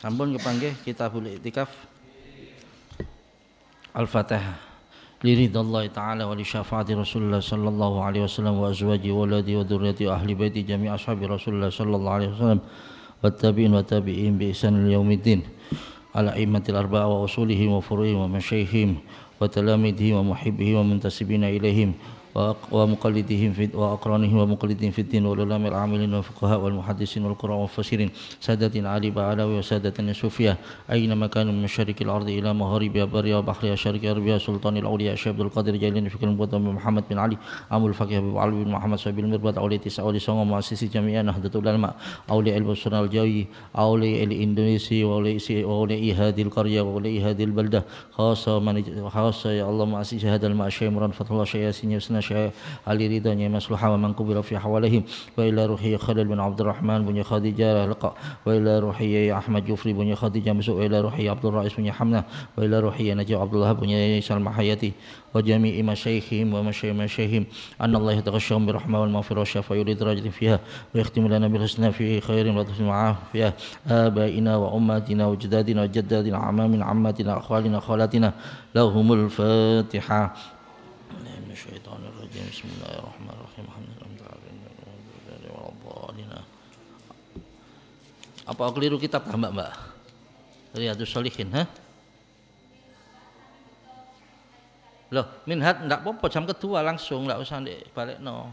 Sampun ke kita boleh itikaf. Al-Fatihah. Liridallahi ta'ala wa li syafaati Rasulullah sallallahu alaihi wasallam wa azwaji wa ladi wa dhurriyyati wa ahli baiti jami' ashabi Rasulullah sallallahu alaihi wasallam wa tabi'in wa tabi'in bi ihsan ila yaumiddin ala aimmatil arba'a wa usulihim wa furuhim wa masyayihim wa talamidihim wa muhibbihim wa muntasibina ilahim. ومقلدهم في وأقرانهم ومقلدهم في الدين والعلماء العاملين والفقهاء والمحدثين والقراء والمفسرين سادة علي بعلاوي وسادة صوفيا أينما كانوا من مشارق الأرض إلى مغاربها برها وبحرها شرق غربها سلطان الأولياء شيخ عبد القادر جيلاني فكر المقدم محمد بن علي أبو الفقيه أبو علي بن محمد صاحب المربد أولي تسعة أولي سونgo مؤسسي جميع نهضة العلماء أولي علم السنة الجوي أولي الإندونيسي وأولي هذه القرية وأولي هذه البلدة خاصة من خاصة يا الله مؤسسي هذا الماء مران فتح الله شياسين يسنا نشاء علي رضاني مسلحة ومن قبل في حوالهم وإلى روحي خلل بن عبد الرحمن بن خديجة لقى وإلى روحي أحمد جفري بن خديجة مسوء وإلى روحي عبد الرئيس بن حمنة وإلى روحي نجيب عبد الله بن سلمى حياتي وجميع مشايخهم ومشايخ مشايخهم أن الله يتغشهم برحمة والمغفرة والشفاء يريد درجة فيها ويختم لنا بالحسنى في خير ولطف معاه فيها آبائنا وأمهاتنا وجدادنا وجدادنا عمامنا عماتنا أخوالنا خالاتنا لهم الفاتحة Bismillahirrahmanirrahim. الله apa keliru kitab kah mbak mbak Riyadus Solihin ha loh minhat ndak apa-apa jam kedua langsung ndak usah balik no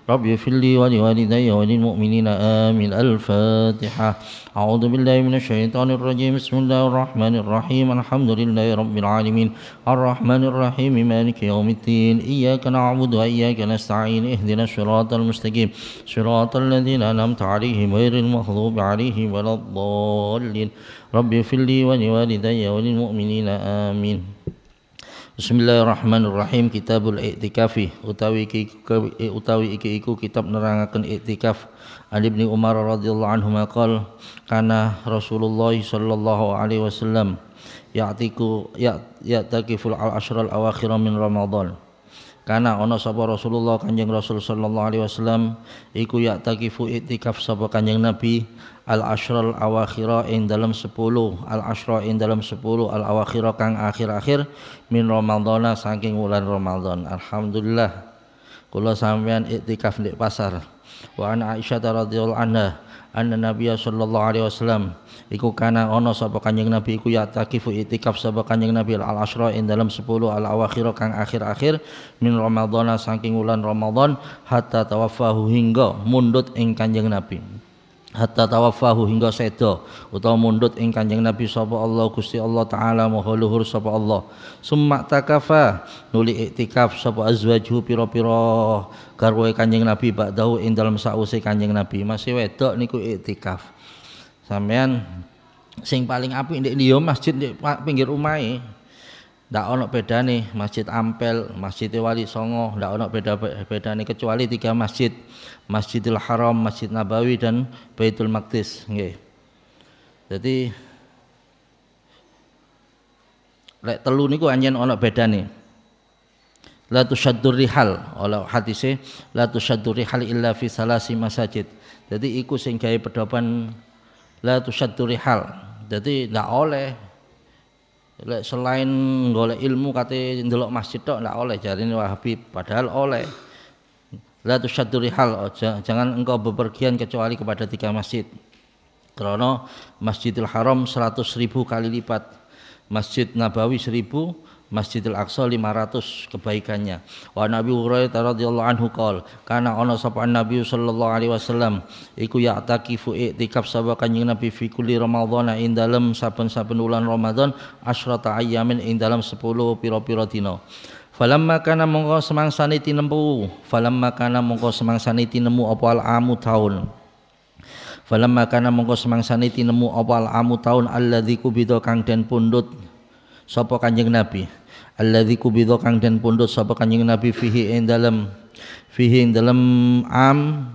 رب اغفر لي ولوالدي وللمؤمنين آمين الفاتحة أعوذ بالله من الشيطان الرجيم بسم الله الرحمن الرحيم الحمد لله رب العالمين الرحمن الرحيم مالك يوم الدين إياك نعبد وإياك نستعين اهدنا الصراط المستقيم صراط الذين أنعمت عليهم غير المغضوب عليهم ولا الضالين رب اغفر لي ولوالدي وللمؤمنين آمين Bismillahirrahmanirrahim Kitabul i'tikafi. utawi iki utawi iki iku kitab nerangaken i'tikaf. Ali bin Umar radhiyallahu anhu maqal kana Rasulullah sallallahu alaihi wasallam ya'tiku ya, ya'takiful al ashral awakhir min Ramadan kana ana sapa Rasulullah Kanjeng Rasul sallallahu alaihi wasallam iku ya'takifu i'tikaf sapa Kanjeng Nabi al ashral awakhira ing dalam 10 al ashra ing dalam 10 al awakhira kang akhir-akhir min ramadhana saking wulan ramadhan alhamdulillah kula sampean iktikaf di pasar wa ana aisyah radhiyallahu anha anna nabiyya sallallahu alaihi wasallam iku kana ana sapa kanjeng nabi iku ya takifu iktikaf sapa kanjeng nabi al ashra ing dalam 10 al awakhir kang akhir-akhir min ramadhana saking wulan ramadhan hatta tawaffahu hingga mundut ing kanjeng nabi hatta tawaffahu hingga sedo utawa mundut ing Kanjeng Nabi sapa Allah Gusti Allah taala maha luhur sapa Allah summa takafa nuli iktikaf sapa azwajhu pira-pira garwae Kanjeng Nabi ba'dahu ing dalem sause Kanjeng Nabi masih wedok niku iktikaf sampean sing paling apik ndek diom masjid ndek pinggir omahe ndak ono nih Masjid Ampel, Masjid Wali Songo, ndak ono beda beda nih kecuali tiga masjid, Masjidil Haram, Masjid Nabawi dan Baitul Maqdis, nggih. Jadi lek telu niku anjen ono nih. La tusyaddur rihal, ala hadise la tusyaddur rihal illa fi salasi masajid. Jadi iku sing gawe pedoman la tusyaddur rihal. Jadi ndak oleh selain golek ilmu kata ndelok masjid tok ndak oleh jarine Wahabi padahal oleh. La tusyaddu rihal oh, jangan engkau bepergian kecuali kepada tiga masjid. Karena Masjidil Haram 100 ribu kali lipat, Masjid Nabawi seribu, Masjidil Aqsa 500 kebaikannya. Wa Nabi Hurairah radhiyallahu anhu qol, kana ana sapa Nabi sallallahu alaihi wasallam iku ya'takifu i'tikaf sapa kanjeng Nabi fi kulli Ramadhana ing dalem saben-saben wulan Ramadan asyrata ayyamin ing dalem 10 pira-pira dina. Falamma kana mongko semangsane tinempu, falamma kana mongko semangsane tinemu apa al-amu taun. Falamma kana mongko semangsane tinemu apa al amu taun alladzi kubida kang den pundut sapa Kanjeng Nabi alladzi kubidha kang den pundhut sapa kanjeng Nabi fihi ing dalem fihi ing dalem am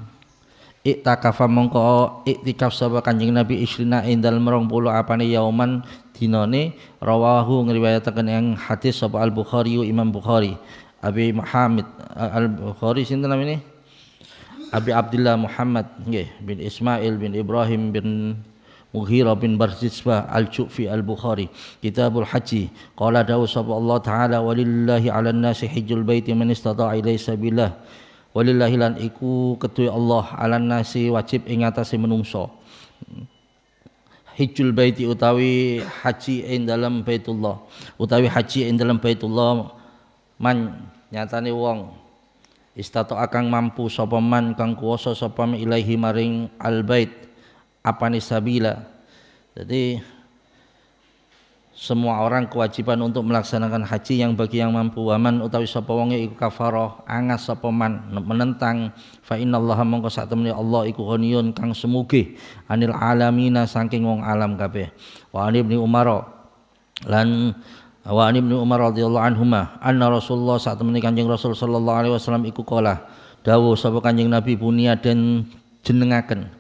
iktikafa mongko iktikaf sapa kanjeng Nabi isrina ing dalem 20 apane yauman dinane rawahu ngriwayataken yang hadis sapa Al Bukhari Imam Bukhari Abi Muhammad eh, Al Bukhari sinten ini Abi Abdullah Muhammad nggih bin Ismail bin Ibrahim bin Mughirah bin Barzisbah Al-Ju'fi Al-Bukhari Kitabul Haji Qala dawu Allah ta'ala Walillahi ala nasi hijjul baiti man istata'a ilaihi sabillah Walillahi lan iku ketui Allah ala nasi wajib ingatasi menungso Hijjul baiti utawi haji endalam dalam Baitullah utawi haji endalam dalam Baitullah man nyatane wong istato akang mampu sapa man kang kuwasa sapa ilahi maring al bait apa nisabila jadi semua orang kewajiban untuk melaksanakan haji yang bagi yang mampu aman, utawi sapa wonge ya iku kafaroh angas sapa man menentang fa innallaha mongko sak temene Allah iku ghaniyun kang sumugih anil alamina saking wong alam kabeh wa ibni umar lan wa ibni umar radhiyallahu anhuma anna rasulullah sak temene kanjeng rasul sallallahu alaihi wasallam iku kala dawuh sapa kanjeng nabi punia den jenengaken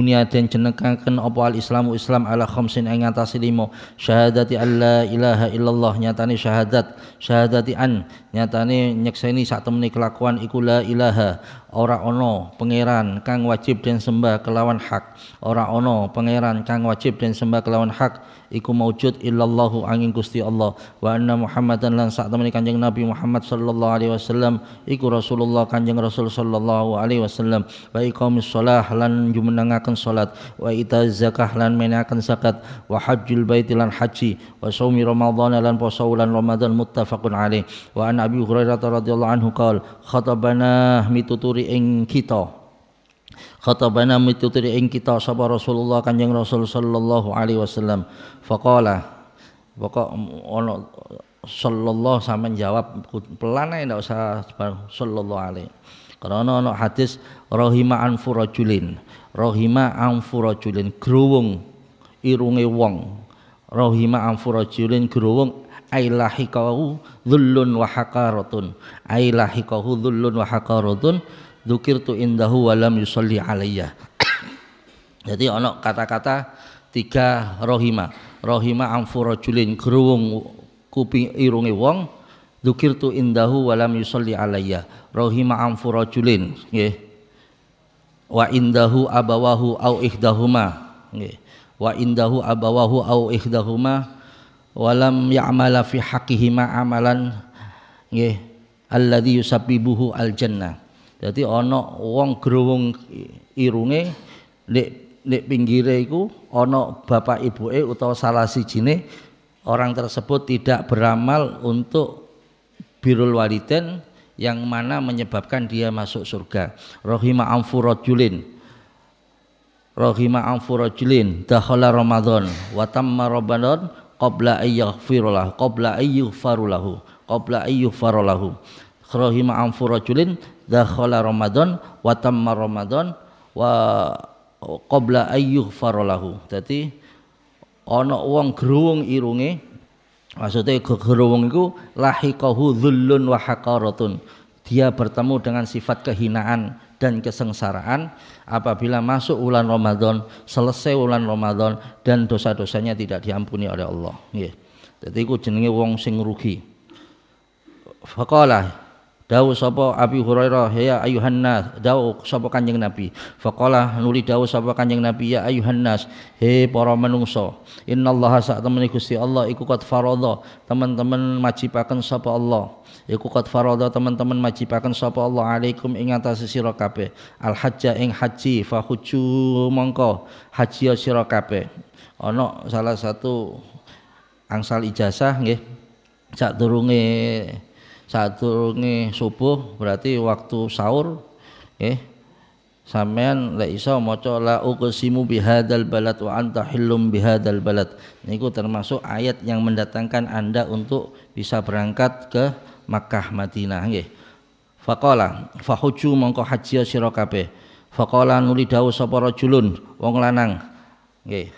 dan jenekaken apa al islamu islam ala khamsin ing ngatasi limo syahadati alla ilaha illallah nyatane syahadat syahadati an nyatane nyekseni sak temene kelakuan iku la ilaha ora ono pangeran kang wajib dan sembah kelawan hak ora ono pangeran kang wajib dan sembah kelawan hak iku maujud illallahu angin Gusti Allah wa anna Muhammadan lan sak temene Kanjeng Nabi Muhammad sallallahu alaihi wasallam iku Rasulullah Kanjeng Rasul sallallahu alaihi wasallam wa iqamis shalah lan jumenangakan salat wa ita zakah lan menaken zakat wa hajjul bait lan haji wa saumi ramadhan lan puasa lan ramadhan muttafaqun alaih wa an Abi Hurairah radhiyallahu anhu qala khatabana mituturi mituturi ing kita khatabana mituturi ing kita sapa Rasulullah Kanjeng Rasul sallallahu alaihi wasallam faqala pokok ono sallallahu sama jawab pelan ae ndak usah sallallahu alaihi karena ono hadis rahima anfu rajulin rahima anfu rajulin rohima irunge wong rahima anfu rajulin growong ailahikahu dhullun wa haqaratun ailahikahu dhullun wa haqaratun Dukir tu indahu walam yusolli alayya jadi ono kata-kata tiga rohima rohima amfu rajulin geruwung kuping irunge wong tu indahu walam yusolli alayya rohima amfu rajulin nggih wa indahu abawahu au ihdahuma nggih wa indahu abawahu au ihdahuma walam ya'mala fi haqqihi amalan nggih alladhi yusabbibuhu al jannah jadi ana wong growong irunge nek nek pinggire iku ana bapak ibuke utawa salah sijine orang tersebut tidak beramal untuk birul waliden yang mana menyebabkan dia masuk surga. Rohima amfurajulin. Rohima amfurajulin. Dakhala Ramadan. Watamma Ramadan qabla ayyaghfirulah. Qabla ayyughfarulahu. Qabla ayyughfarulahu kharahi amfu furajulin dakhala Ramadan wa tamma Ramadan wa qabla ayyuh farolahu. Jadi ana wong gerung irunge maksudnya geruwung iku lahiqahu dhullun wa haqaratun. Dia bertemu dengan sifat kehinaan dan kesengsaraan apabila masuk bulan Ramadan, selesai bulan Ramadan dan dosa-dosanya tidak diampuni oleh Allah. Nggih. Dadi iku jenenge wong sing rugi. Faqala Dawu sapa Abi Hurairah ya ayuhan nas, dawu sapa Kanjeng Nabi. Faqala nuli dawu sapa Kanjeng Nabi ya ayuhan nas, he para manungsa, innallaha sak temene Gusti Allah iku qad faradha, teman-teman majibaken sapa Allah. Iku qad faradha teman-teman majibaken sapa Allah alaikum ing atase sira kabeh. Al hajja ing haji fa mongko haji ya sira kabeh. Ana salah satu angsal ijazah nggih sak durunge satu nih subuh berarti waktu sahur nggih sampean lek iso maca la uqsimu bihadal balad wa anta hillum bihadal balad niku termasuk ayat yang mendatangkan Anda untuk bisa berangkat ke Makkah Madinah nggih faqala fahuju mongko haji sira kabeh faqala nuli dawuh sapa rajulun wong lanang nggih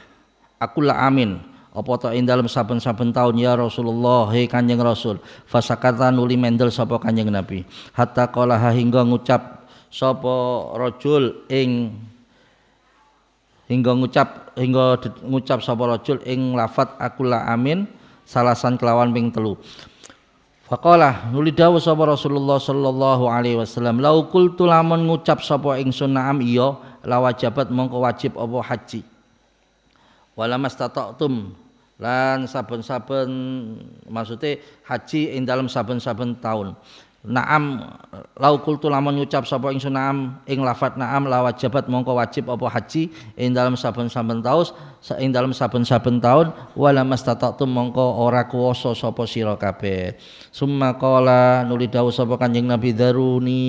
aku la amin apa ta ing dalem saben-saben taun ya Rasulullah he Kanjeng Rasul fasakata nuli mendel sapa Kanjeng Nabi hatta qala hingga ngucap sapa rajul ing hingga ngucap hingga ngucap sapa rajul ing lafat aku la amin salasan kelawan ping telu Faqala nuli dawuh sapa Rasulullah sallallahu alaihi wasallam lau qultu lamun ngucap sapa ingsun na'am iya lawajabat mongko wajib apa haji walamas lan saben-saben maksudnya haji ing dalam saben-saben tahun Naam lau kultu lamun ngucap sapa ingsun naam ing lafat naam la wajibat mongko wajib apa haji ing dalam saben-saben taun ing dalam saben-saben taun wala mastata'tum mongko ora kuwasa sapa sira kabeh summa qala nuli dawuh sapa kanjeng Nabi daruni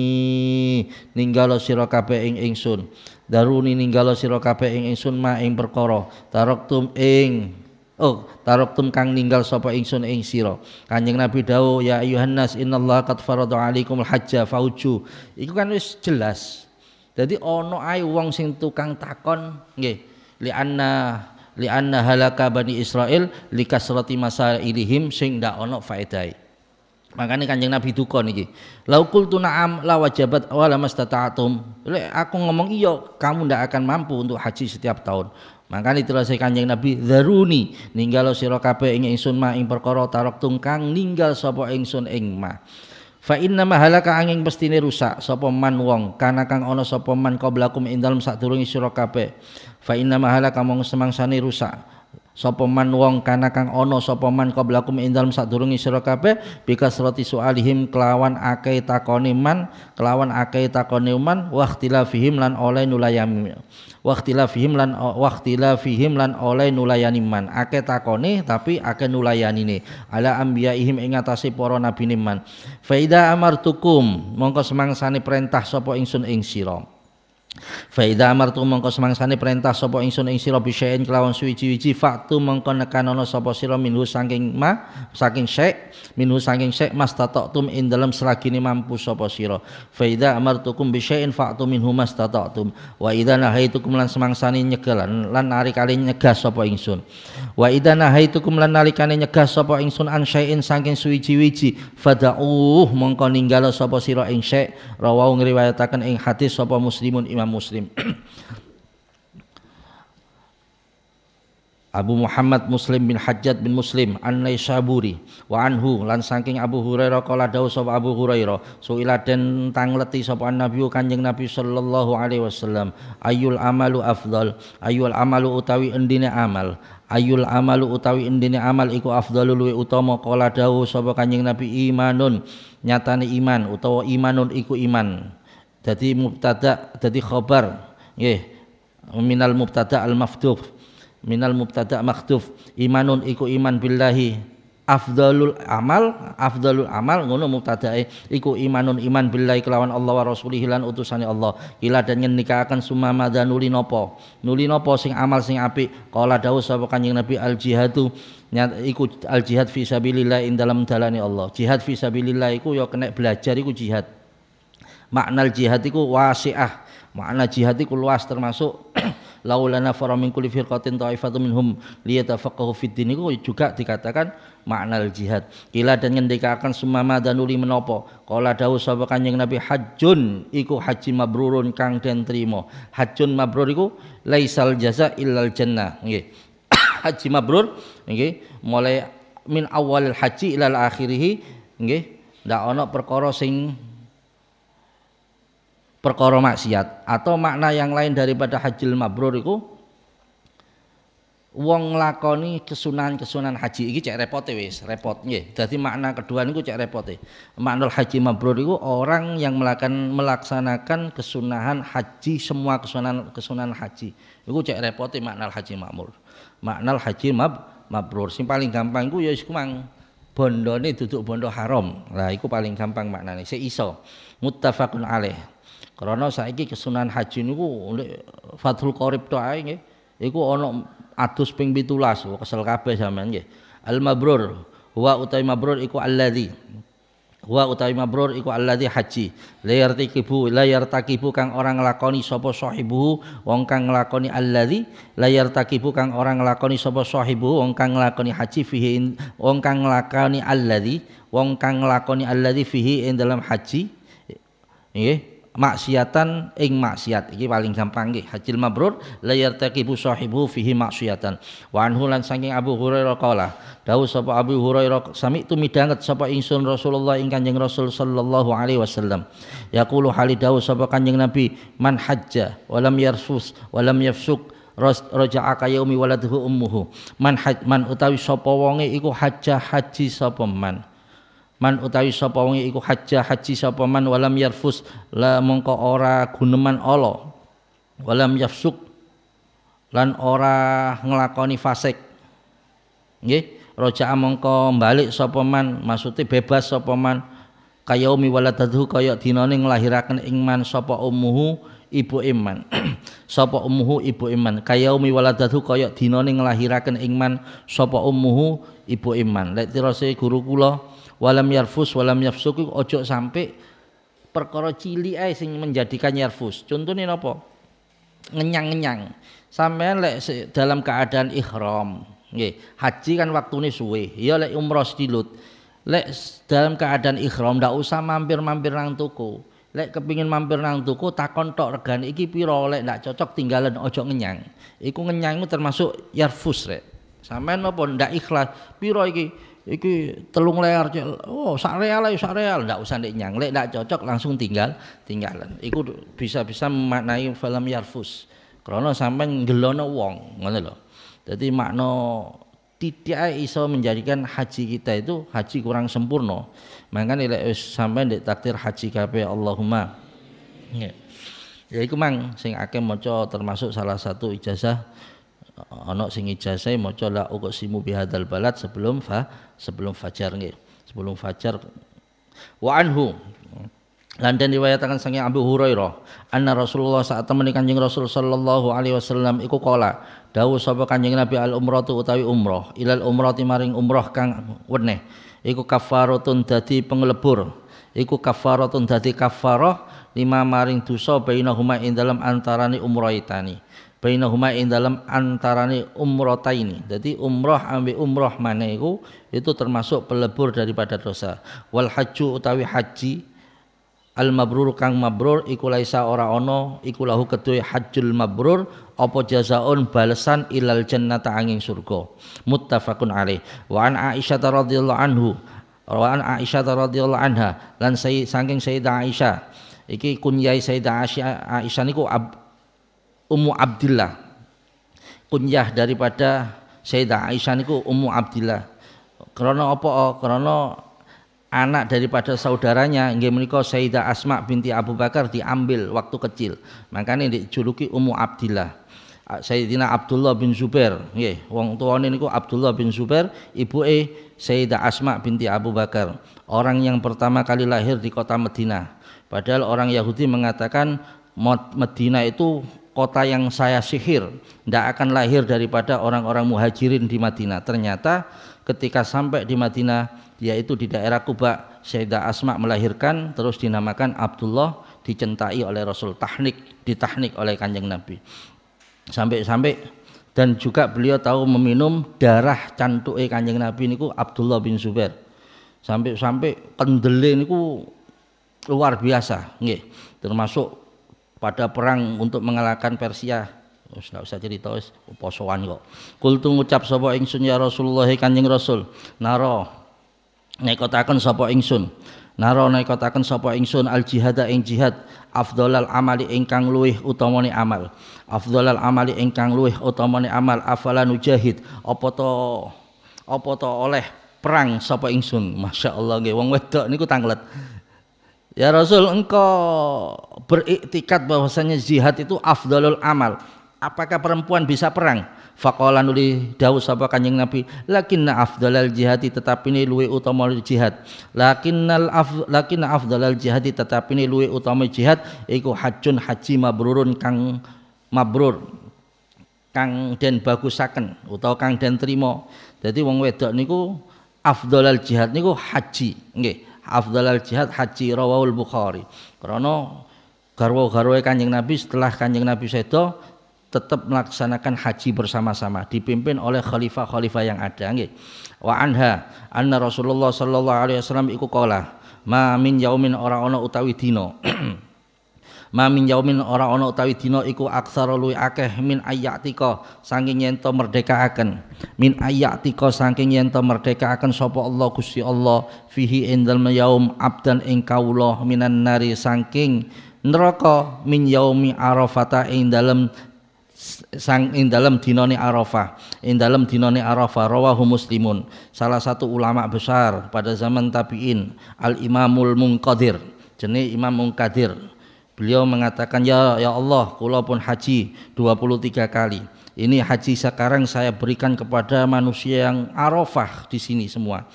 ninggalo sira kabeh ing ingsun daruni ninggalo sira kabeh ing ingsun ma ing perkara taraktum ing Oh, tarabtum kang ninggal sapa ingsun ing sira. Kanjeng Nabi dawuh ya ayuhan nas innallaha qad farada alaikumul hajja fauju. Iku kan wis jelas. Dadi ana ae wong sing tukang takon nggih li anna li anna halaka bani Israil li kasrati masailihim sing ndak ono faedai. Makanya kanjeng Nabi duka niki. Laukul tu naam la wajabat awala mastata'atum. Lek aku ngomong iyo, kamu ndak akan mampu untuk haji setiap tahun. Maka itulah saya kanjeng Nabi Zaruni ninggalo sira kabeh ing ingsun ma ing perkara tarok tungkang ninggal sapa ingsun ing ma. Fa inna mahalaka angin pestine rusak sapa man wong kana kang ana sapa man qablakum ing dalem sadurunge sira kabeh. Fa inna mahalaka mong semangsane rusak sapa man wong kana kang ana sapa man qablakum ing dalem sadurunge sira kabeh bikasrati sualihim kelawan akeh takone man kelawan akeh takone man waqtilafihim lan oleh nulayami waqtilafihim lan waqtilafihim lan oleh nulayani man akeh takone tapi akeh nulayanine ala anbiyaihim ing atase para nabine man faida amartukum mongko semangsane perintah sapa ingsun ing sira Fa idza amartu mongko semangsane perintah sapa ingsun ing sira bisyai'in kelawan suwiji-wiji faktu mongko nekanono sapa sira minhu saking ma saking syai' minhu saking syai' mastata'tum ing dalem selagine mampu sapa sira. Fa idza amartukum bisyai'in faktu minhu mas mastata'tum wa idza nahaitukum lan semangsane nyegelan lan ari kali nyegah sapa ingsun wa idza nahaitukum lan nalikane nyegah sapa ingsun an syai'in saking suwiji-wiji fada'uh mongko ninggalo sapa sira ing syai' rawau ngriwayataken ing hadis sapa muslimun imam muslim Abu Muhammad Muslim bin Hajjat bin Muslim an Naisaburi wa anhu lan saking Abu Hurairah kala dawuh sapa Abu Hurairah suila den tangleti sapa Nabi Kanjeng Nabi sallallahu alaihi wasallam ayul amalu afdal ayul amalu utawi endine amal ayul amalu utawi indini amal iku afdalului luwi utama kala dawuh kanjeng Nabi imanun nyatani iman utawa imanun iku iman jadi mubtada jadi khabar nggih minal mubtada al maftuf minal mubtada maktuf imanun iku iman billahi afdalul amal afdalul amal ngono mubtadae iku imanun iman billahi kelawan Allah wa rasulih lan utusane Allah ila dan nikahaken sumama nuli napa nuli sing amal sing apik kala dawuh sapa kanjeng Nabi al jihadu iku al jihad fi sabilillah ing dalam dalane Allah jihad fi sabilillah iku yo ya kena belajar iku jihad makna jihad iku wasiah makna jihad iku luas termasuk Laulana nafara min kulli firqatin ta'ifatun minhum liyatafaqahu fid din itu juga dikatakan makna jihad kila dan ngendikakan sumama danuli menopo kala dawuh sapa kanjeng Nabi hajjun iku haji mabrurun kang den trimo hajjun mabrur iku laisal jaza illal jannah nggih haji mabrur nggih mulai min awal haji ilal akhirih nggih ndak ana perkara sing perkara maksiat atau makna yang lain daripada hajil mabrur iku wong lakoni kesunan-kesunan haji iki cek repot wis repot nggih dadi makna kedua niku cek repot makna haji mabrur orang yang melakukan melaksanakan kesunahan haji semua kesunan kesunan haji iku cek repot makna haji makmur makna haji mab mabrur sing paling gampang iku ya wis kumang bondone duduk bondo haram lah iku paling gampang maknane seiso muttafaqun alaih karena saiki kesunan haji niku Fathul Qorib tok ae nggih. Iku ana adus ping 17 kesel kabeh sampean nggih. Al mabrur wa utai mabrur iku alladzi wa utai mabrur iku alladzi haji layar takibu layar takibu kang orang nglakoni sapa sahibu wong kang nglakoni alladzi layar takibu kang orang nglakoni sapa sahibu wong kang nglakoni haji fihi wong kang nglakoni alladzi wong kang nglakoni alladzi fihi ing dalam haji nggih maksiatan ing maksiat iki paling gampang iki hajil mabrur la yartaqibu sahibu fihi maksiatan wa anhu lan saking Abu Hurairah qala dawuh sapa Abu Hurairah sami tumidanget sapa ingsun Rasulullah ing Kanjeng Rasul sallallahu alaihi wasallam yaqulu hali Dawu sapa Kanjeng Nabi man hajja walam yarsus walam yafsuk raja'aka yaumi waladhu ummuhu man haj man utawi sapa wonge iku hajja haji sapa man man utawi sapa wong iku hajja haji sapa man walam yarfus la mongko ora guneman Allah walam yafsuk lan ora nglakoni fasik nggih roja mongko balik sapa man maksude bebas sapa man kayaumi waladadhu kaya dinane nglahiraken ing man sapa ummuhu ibu iman sapa ummuhu ibu iman kayaumi waladadhu kaya dinane nglahiraken ing man sapa ummuhu ibu iman lek tirose guru kula walam yarfus walam yafsuku ojo sampai perkara cili ae sing menjadikan yarfus contohnya napa ngenyang-ngenyang sampean lek dalam keadaan ihram nggih haji kan waktune suwe ya lek umroh stilut lek dalam keadaan ihram ndak usah mampir-mampir nang toko lek kepingin mampir nang toko takon tok regane iki piro lek ndak cocok tinggalan ojo ngenyang iku ngenyangmu termasuk yarfus rek sampean napa ndak ikhlas piro iki iki telung layar oh sak real ayo sak real ndak usah ndek nyang ndak cocok langsung tinggal tinggalan iku bisa-bisa memaknai film yarfus karena sampai ngelono wong ngono lho jadi makna tidak iso menjadikan haji kita itu haji kurang sempurna makanya lek sampai ndek takdir haji kabeh Allahumma ya iku mang sing akeh maca termasuk salah satu ijazah singi sing ijazah e maca la uqsimu bihadzal balad sebelum fa sebelum fajar nggih sebelum fajar wa anhu lan akan sangi ambu Abu Hurairah anna Rasulullah saat temani Kanjeng Rasul sallallahu alaihi wasallam iku kala dawuh sapa Kanjeng Nabi al umratu utawi umroh ilal umrati maring umroh kang weneh iku kafaratun dadi penglebur iku kafaratun dadi kafarah lima maring dosa bainahuma ing dalam Umroh itani bainahuma ing dalam antarane umrota ini. Jadi umroh ambil umroh mana itu, itu termasuk pelebur daripada dosa. Wal utawi haji al mabrur kang mabrur iku laisa ora ono iku lahu kedue hajjul mabrur apa jazaun balesan ilal jannata angin surga muttafaqun alaih wa an aisyah radhiyallahu anhu wa an aisyah radhiyallahu anha lan saking sayyidah aisyah iki kunyai sayyidah aisyah niku ab, Ummu Abdillah kunyah daripada Sayyidah Aisyah niku Ummu Abdillah karena apa oh, karena anak daripada saudaranya nggih menika Sayyidah Asma binti Abu Bakar diambil waktu kecil makanya dijuluki Ummu Abdillah Sayyidina Abdullah bin Zubair nggih wong tuane niku Abdullah bin Zubair ibuke Sayyidah Asma binti Abu Bakar orang yang pertama kali lahir di kota Madinah padahal orang Yahudi mengatakan Madinah itu kota yang saya sihir tidak akan lahir daripada orang-orang muhajirin di Madinah ternyata ketika sampai di Madinah yaitu di daerah Kuba Sayyidah Asma melahirkan terus dinamakan Abdullah dicentai oleh Rasul tahnik ditahnik oleh kanjeng Nabi sampai-sampai dan juga beliau tahu meminum darah cantuk kanjeng Nabi ku Abdullah bin Zubair sampai-sampai kendele ku luar biasa nggih termasuk pada perang untuk mengalahkan Persia Wis ndak usah cerita wis posoan kok. Kultu ngucap sapa ingsun ya Rasulullah Kanjeng Rasul. Naro nekotaken sapa ingsun. Naro nekotaken sapa ingsun al jihada ing jihad afdolal amali ingkang luwih utamane amal. Afdolal amali ingkang luwih utamane amal afalan ujahid. Apa to apa to oleh perang sapa ingsun. Masyaallah nggih wong wedok niku tanglet. Ya Rasul engkau beriktikat bahwasanya jihad itu afdalul amal. Apakah perempuan bisa perang? Faqala nuli Daud sapa Kanjeng Nabi, lakinna afdalal jihad tetapi ini luwe utama jihad. Lakinnal af lakinna afdalal jihad tetapi ini luwe utama jihad iku hajjun haji mabrurun kang mabrur. Kang den bagusaken utawa kang den trimo. Jadi wong wedok niku afdalal jihad niku haji, nggih afdalal jihad haji rawahul bukhari karena garwa-garwa kanjeng nabi setelah kanjeng nabi sedo tetap melaksanakan haji bersama-sama dipimpin oleh khalifah-khalifah yang ada nggih wa anha anna rasulullah sallallahu alaihi wasallam iku qala ma min yaumin ora ana utawi dina mamin yaumin ora ana utawi dina iku aksara luwi akeh min ayatika saking yen to merdekaaken min ayatika saking yen to merdekaaken sapa Allah Gusti Allah fihi endal yaum abdan ing kawula minan nari saking neraka min yaumi arafata ing dalem sang ing dalam dinone Arafah ing dalam dinone Arafah rawahu muslimun salah satu ulama besar pada zaman tabi'in al imamul munqadir jenis imam munqadir Beliau mengatakan, "Ya ya Allah, kula pun haji 23 kali. Ini haji sekarang saya berikan kepada manusia yang Arafah di sini semua."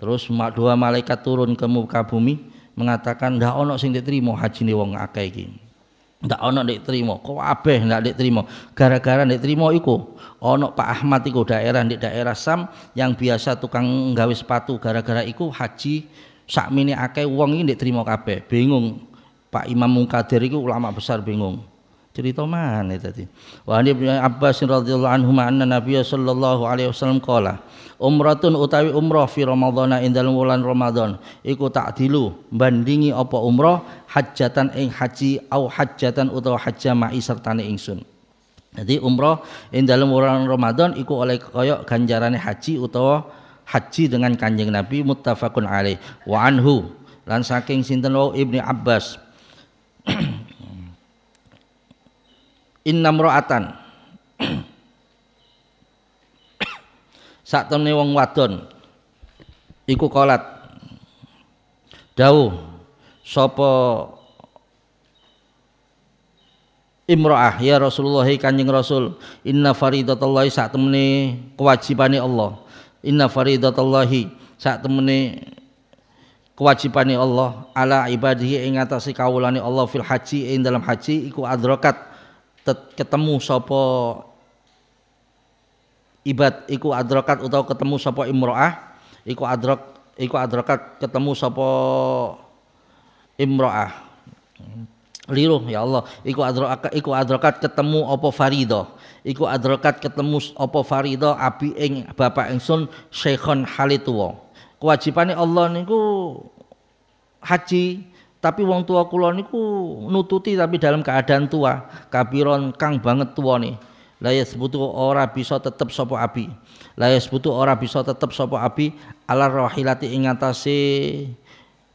Terus dua malaikat turun ke muka bumi mengatakan, "Ndak ono sing diterima hajine wong akeh iki." Ndak ono diterima, trimo, kabeh ndak diterima, Gara-gara diterima trimo iku ono Pak Ahmad iku daerah di daerah Sam yang biasa tukang gawe sepatu gara-gara iku haji sakmene akeh wong ini diterima trimo kabeh. Bingung Pak Imam Mungkadir itu ulama besar bingung cerita mana tadi wa ani bin Abbas radhiyallahu anhu anna Nabi sallallahu alaihi wasallam qala umratun utawi umrah fi ramadhana ing dalem wulan Ramadan iku takdilu bandingi apa umrah hajatan ing haji au hajatan utawa haji ma'i sertane ingsun jadi umrah ing dalem wulan Ramadan iku oleh koyok ganjarane haji utawa haji dengan kanjeng Nabi muttafaqun alaih wa anhu lan saking sinten wau Ibnu Abbas Innam sak saat wong wadon iku kolat dawuh sopo imro'ah ya Rasulullah Kanjeng Rasul inna faridatallahi saat temene kewajibani Allah inna faridatallahi saat temene kewajibane Allah ala ibadihi ing atase kawulane Allah fil haji ing dalam haji iku adrokat ketemu sapa ibad iku adrokat utawa ketemu sapa imroah iku adrok iku adrokat ketemu sapa imroah liru ya Allah iku adrokat iku adrokat ketemu apa farido iku adrokat ketemu apa farido api ing bapak ingsun syekhon halituwa Kewajibannya Allah niku haji, tapi wong tua kula niku nututi tapi dalam keadaan tua, kabiron kang banget tua nih. Layas butuh ora bisa tetep sopo abi. Layas butuh ora bisa tetep sopo abi ala rahilati ingatasi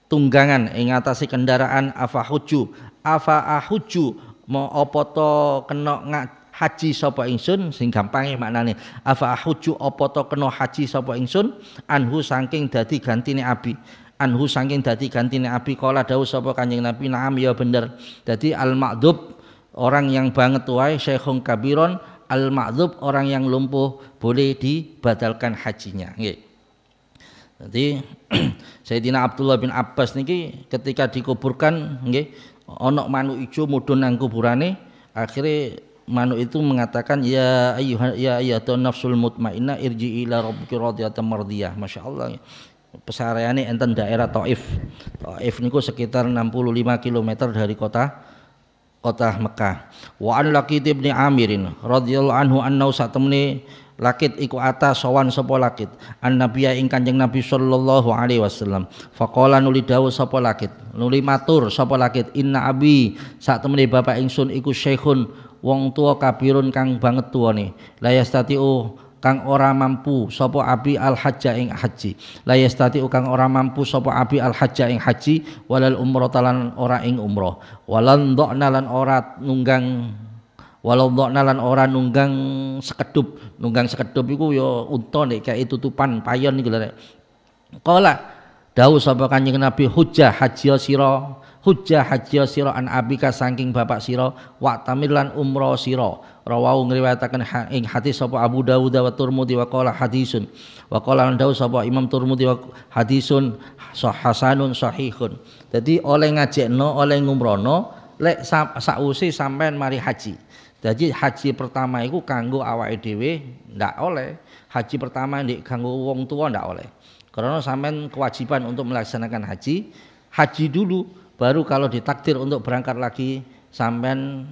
tunggangan ingatasi kendaraan afahuju afa ahuju mau opoto kenok ngak haji sapa ingsun sing gampange maknane afa huju apa to kena haji sapa ingsun anhu saking dadi gantine abi anhu saking dadi gantine abi kala dawuh sapa kanjeng nabi naam ya bener dadi al ma'dzub orang yang banget wae syekhun kabiron al ma'dzub orang yang lumpuh boleh dibatalkan hajinya nggih jadi Sayyidina Abdullah bin Abbas niki ketika dikuburkan nggih ana manuk ijo mudhun nang kuburane akhirnya Manu itu mengatakan ya ayuhan ya ayatun nafsul mutmainna irji ila rabbiki radiyatan mardiyah. Masyaallah. Pesariane enten daerah Taif. Taif niku sekitar 65 km dari kota kota Mekah. Wa an Laqit bin Amirin radhiyallahu anhu annau satemne Lakit iku ata sowan sapa lakit an nabiya ing Kanjeng Nabi sallallahu alaihi wasallam faqala nuli dawuh sapa lakit nuli matur sapa lakit inna abi sak temene bapak ingsun iku syekhun wong tua kabirun kang banget nih la yastati'u kang ora mampu sopo abi al hajja ing haji la yastati kang ora mampu sopo abi al hajja ing haji walal umroh talan ora ing umroh walan dok nalan ora nunggang walau dok nalan ora nunggang sekedup nunggang sekedup iku yo ya unta nek itu tupan payon iku lho kola kala dawuh sapa kanjeng nabi hujah haji siro hujjah haji siro an abika saking bapak siro wa tamilan umrah sira rawahu ngriwayataken ing hadis sapa Abu Dawud wa Tirmidzi wa qala hadisun wa qala Dawud sapa Imam Tirmidzi wa hadisun hasanun sahihun dadi oleh ngajekno oleh ngumrono lek sausi sampean mari haji Jadi haji pertama itu kanggo awake dhewe ndak oleh. Haji pertama di kanggo wong tua ndak oleh. Karena sampean kewajiban untuk melaksanakan haji, haji dulu baru kalau ditakdir untuk berangkat lagi sampean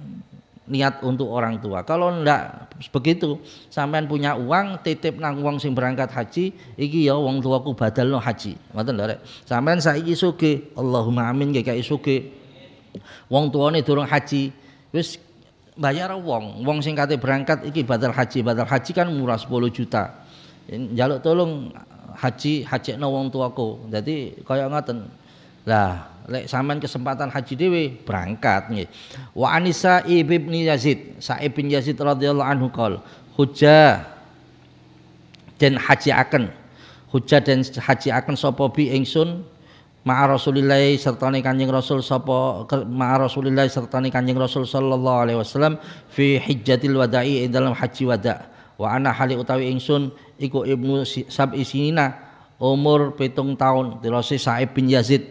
niat untuk orang tua. Kalau ndak begitu, sampean punya uang titip nang uang sing berangkat haji, iki ya wong tuaku badalno haji. Ngoten lho rek. Sampean saiki sugih, Allahumma amin gak kaya sugih. Wong tuane durung haji, wis bayar wong. Wong sing kate berangkat iki badal haji, badal haji kan murah 10 juta. Jaluk tolong haji, no wong tuaku. Jadi kaya ngaten. Lah, lek saman kesempatan haji dewe berangkat nggih wa anisa ibn yazid sa'ib bin yazid radhiyallahu anhu qol hujah den haji akan hujah den haji akan sapa bi ingsun ma'a Rasulillah serta ni Kanjeng Rasul sapa ma'a Rasulillah serta ni Kanjeng Rasul sallallahu alaihi wasallam fi hijjatil wada'i ing dalam haji wada wa ana hali utawi ingsun iku ibnu sab'i sinina umur pitung tahun dirosi Sa'ib bin Yazid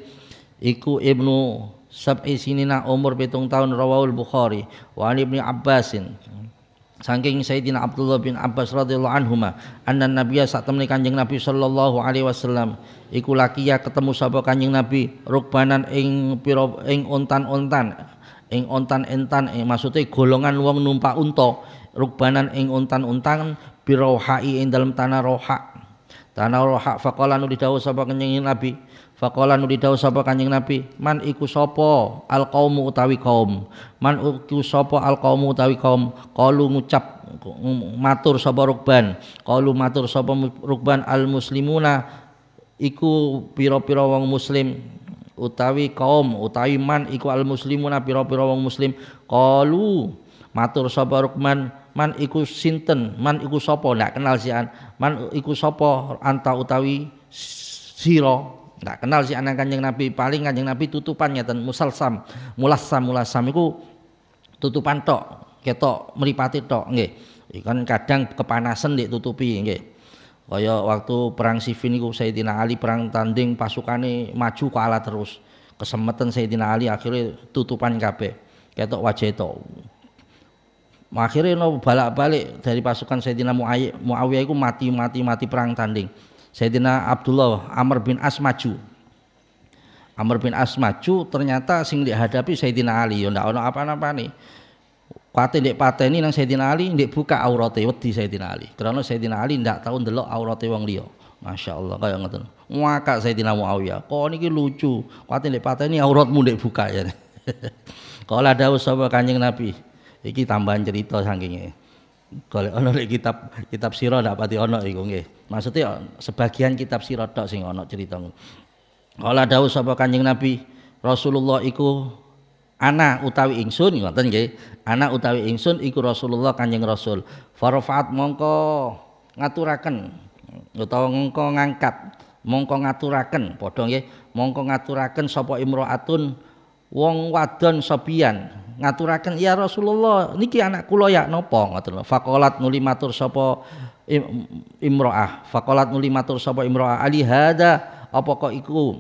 iku Ibnu sab'i sinina umur pitung tahun rawahul Bukhari wa Ibnu Abbasin Sangking Sayyidina Abdullah bin Abbas radhiyallahu anhuma anna nabiya saat temani kanjeng Nabi sallallahu alaihi wasallam iku ya ketemu sapa kanjeng Nabi rukbanan ing piro ing ontan-ontan ing ontan-entan ing eh, maksudnya golongan wong numpak unta rukbanan ing ontan-ontan birohai ing dalam tanah roha tanah roha faqala nu didhawuh sapa kanjeng Nabi Faqala nuli dawu sapa Kanjeng Nabi, man iku sapa al qaumu utawi kaum. Man iku sapa al qaumu utawi kaum. Qalu ngucap matur sapa rukban. Qalu matur sapa rukban al muslimuna iku pira-pira wong muslim utawi kaum utawi man iku al muslimuna pira-pira wong muslim. Qalu matur sapa rukman man iku sinten man iku sapa ndak kenal sian man iku sapa anta utawi siro nggak kenal sih anak kanjeng Nabi paling kanjeng Nabi tutupannya dan musalsam mulasam mulasam itu tutupan tok ketok meripati tok nggih ikan kadang kepanasan tutupi, nggih kaya waktu perang Siffin iku Sayyidina Ali perang tanding pasukane maju kalah terus kesempatan Sayyidina Ali akhirnya tutupan kabeh ketok wajah tok akhirnya no balak balik dari pasukan Sayyidina Muawiyah itu mati mati mati perang tanding Sayyidina Abdullah Amr bin As maju. Amr bin As maju ternyata sing dihadapi Sayyidina Ali ya ndak ono apa-apa nih. Kate ndek pateni nang Sayyidina Ali dek buka aurate wedi Sayyidina Ali. Karena Sayyidina Ali ndak tahu ndelok aurate wong liya. Masya Allah kayak ngoten. Ngakak Sayyidina Muawiyah. Kok niki lucu. Kate ndek pateni auratmu dek buka ya. Kalau ada usaha Kanjeng Nabi. Iki tambahan cerita sakinge golek ana nek kitab kitab sira ndak pati ana iku nggih. Maksudnya sebagian kitab sira tok sing ana cerita. Kala dawuh sapa Kanjeng Nabi Rasulullah iku ana utawi ingsun ngoten nggih. Ana utawi ingsun iku Rasulullah Kanjeng Rasul. Farofaat mongko ngaturaken utawa mongko ngangkat mongko ngaturaken padha nggih mongko ngaturaken sapa atun wong wadon sopian ngaturaken ya Rasulullah niki anak kula ya nopo ngoten Fakolat nuli matur sapa imroah Fakolat nuli matur sapa imroah ali hada apa kok iku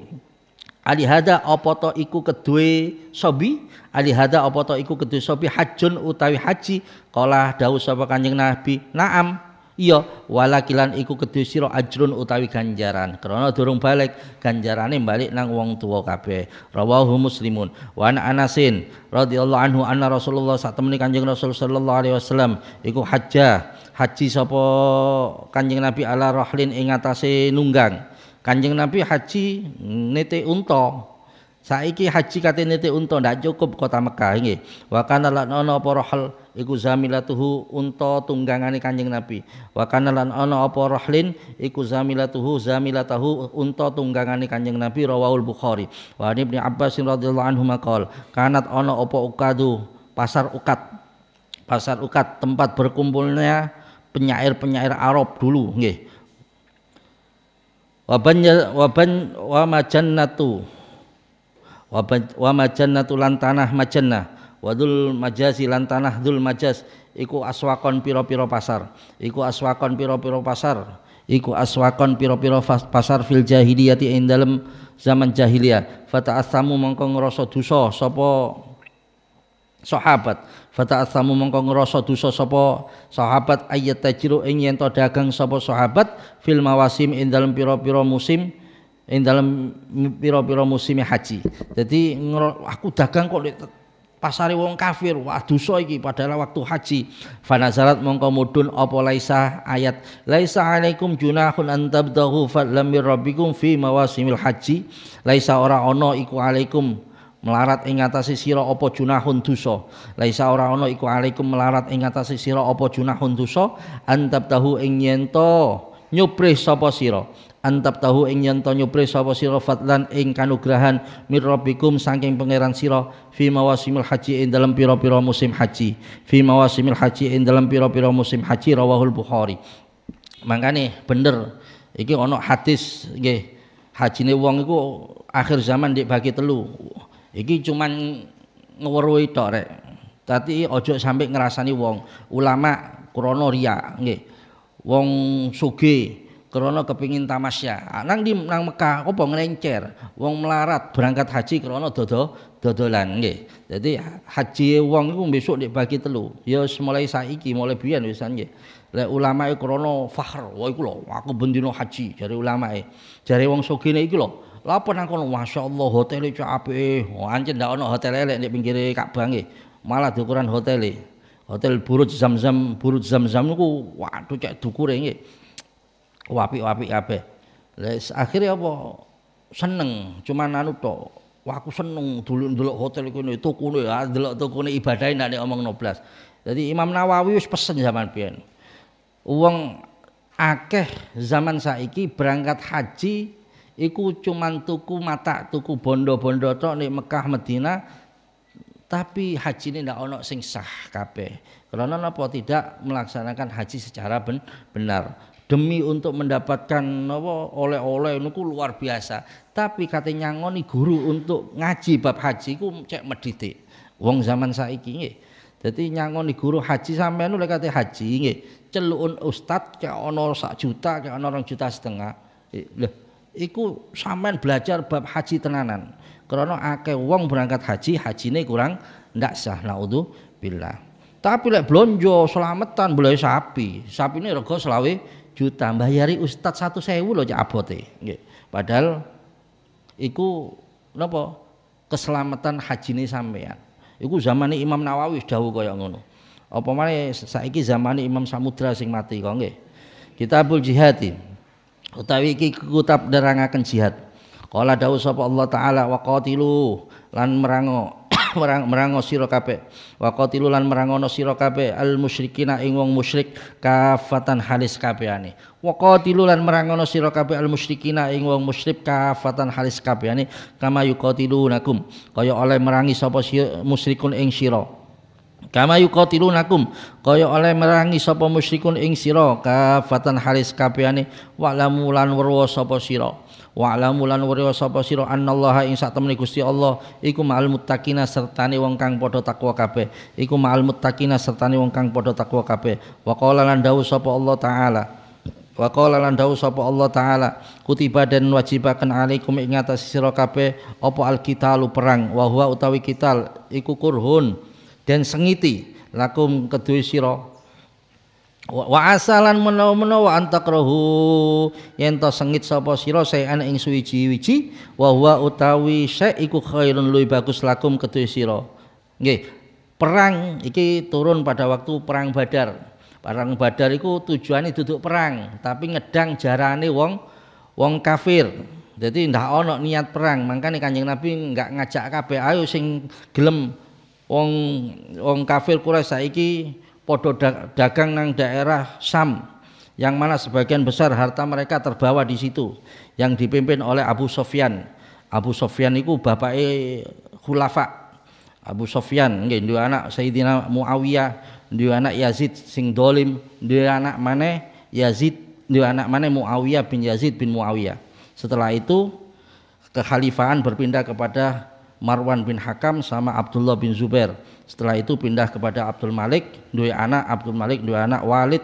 ali hada apa to iku kedue sobi ali hada apa to iku kedue sobi hajun utawi haji kala dawuh sapa kanjeng nabi naam iya walakilan iku ke sira ajrun utawi ganjaran karena durung balik ganjarane balik nang wong tua kabeh rawahu muslimun wa anasin radhiyallahu anhu anna rasulullah sak temene kanjeng rasul sallallahu alaihi wasallam iku hajjah haji sapa kanjeng nabi ala rahlin ing atase nunggang kanjeng nabi haji nete unta saiki haji kate nete unta ndak cukup kota Mekah nggih wa kana lan ana iku zamilatuhu unta tunggangane Kanjeng Nabi wa kana lan ana apa rahlin iku zamilatuhu zamilatahu unta tunggangane Kanjeng Nabi rawahul Bukhari wa Ibnu Abbas radhiyallahu anhu maqal kanat ana apa ukadu pasar ukat pasar ukat tempat berkumpulnya penyair-penyair Arab dulu nggih waban waban wa majannatu wa majannatu lan tanah majannah wadul majazi lan tanah dul majaz iku aswakon piro-piro pasar iku aswakon piro-piro pasar iku aswakon piro-piro pasar fil jahiliyati ing dalem zaman jahiliyah fata'asamu mongko ngrasa dosa sapa sahabat fata'asamu mongko ngrasa dosa sapa sahabat ayat tajiru ing yen to dagang sapa sahabat fil mawasim ing dalem piro-piro musim ing dalem piro-piro musim haji jadi aku dagang kok Pasari wong kafir wah dosa iki padahal waktu haji fanazalat mongko mudun apa laisa ayat laisa alaikum junahun an tabdahu fadlam mir rabbikum fi mawasimil haji laisa ora ana iku alaikum melarat ing atase sira apa junahun dosa laisa ora ana iku alaikum melarat ing atase sira apa junahun dosa antab tahu ing yen to nyuprih sapa sira antap tahu ing yen to nyupri sapa sira fadlan ing kanugrahan mir rabbikum saking pangeran sira fi mawasimil haji ing dalam pira-pira musim haji fi mawasimil haji ing dalam pira-pira musim haji rawahul bukhari makane bener iki ana hadis nggih hajine wong iku akhir zaman dik bagi telu iki cuman ngeweruhi tok rek tapi ojo sampai ngerasani wong ulama krono riya nggih wong sugih krono kepingin tamasya ah, nang di nang Mekah apa ngelencer wong melarat berangkat haji krono dodo dodolan nggih dadi ah, haji wong iku besok dibagi telu ya mulai saiki mulai biyen wis nggih lek ulama krono fakhr wah iku lho aku bendino haji jare ulama jare wong sugene iku lho lapo nang kono masyaallah hotele cok apike oh, ancen ndak ono hotel elek nek pinggire Ka'bah nggih malah ukuran hotele hotel buruj zam-zam buruj zam-zam niku waduh cek dukure nggih wapi-wapi kabeh. Les akhirnya apa? Seneng, cuman anu to, Wah aku seneng dulu ya, ya, ndelok hotel kuwi ya, ne, ndelok tukune ibadah ndak nek omong noblas. Jadi Imam Nawawi wis pesen zaman biyen. Wong akeh zaman saiki berangkat haji iku cuman tuku mata tuku bondo-bondo tok nek Mekah Madinah tapi haji ini tidak ono sing sah kabeh karena apa tidak melaksanakan haji secara ben benar demi untuk mendapatkan nopo oleh-oleh niku luar biasa. Tapi kate nyangoni guru untuk ngaji bab haji ku cek meditik. Wong zaman saiki nggih. Dadi nyangoni guru haji sampean oleh kate haji nggih. Celukun ustad kayak ono sak juta, kayak ono orang juta setengah. Eh, lho, iku sampean belajar bab haji tenanan. Karena akeh wong berangkat haji, hajine kurang ndak sah. Naudzu billah. Tapi lek blonjo selamatan boleh sapi. Sapi ini rego selawe juta bayari ustad satu sewu loh cak abote padahal iku napa keselamatan haji ini sampean iku zamane Imam Nawawi dawuh kaya ngono apa maneh saiki zamane Imam Samudra sing mati kok nggih Kitabul Jihad utawi iki kitab nerangaken jihad Kala dawuh sapa Allah taala wa qatilu lan merango merang merango sira kabeh wa qatilu merangono sira kabeh al musyrikina ing wong musyrik kafatan halis kabehane wa qatilu lan merangono sira kabeh al musyrikina ing wong musyrik kafatan halis kabehane kama yuqatilunakum kaya oleh merangi sapa musyrikun ing sira Kama yuqatilunakum kaya oleh merangi sapa musyrikun ing sira kafatan halis kabehane wa lamulan weruh sapa sira wa alamu lan wariwa sapa sira annallaha ing sak temene Gusti Allah iku ma'al muttaqina sertane wong kang padha takwa kabeh iku ma'al muttaqina sertane wong kang padha takwa kabeh wa qala lan dawuh sapa Allah taala wa qala lan dawuh sapa Allah taala kutiba dan wajibaken alaikum ing atas sira kabeh apa alqitalu perang wa huwa utawi kital iku kurhun dan sengiti lakum kedue sira wa asalan menawa-menawa antakrahu yen to sengit sapa sira sayan ing suwiji-wiji wa huwa utawi syai iku khairun luwih bagus lakum kedue sira nggih perang iki turun pada waktu perang Badar perang Badar iku tujuane duduk perang tapi ngedang jarane wong wong kafir jadi ndak ono niat perang makanya kanjeng Nabi nggak ngajak kabeh ayo sing gelem wong wong kafir kura saiki podo dagang nang daerah Sam yang mana sebagian besar harta mereka terbawa di situ yang dipimpin oleh Abu Sofyan. Abu Sofyan itu bapaknya khulafa. Abu Sofyan ini anak Sayyidina Muawiyah, dua anak Yazid sing dolim, dua anak mana Yazid, dua anak mana Muawiyah bin Yazid bin Muawiyah. Setelah itu kekhalifahan berpindah kepada Marwan bin Hakam sama Abdullah bin Zubair setelah itu pindah kepada Abdul Malik, dua anak Abdul Malik, dua anak Walid,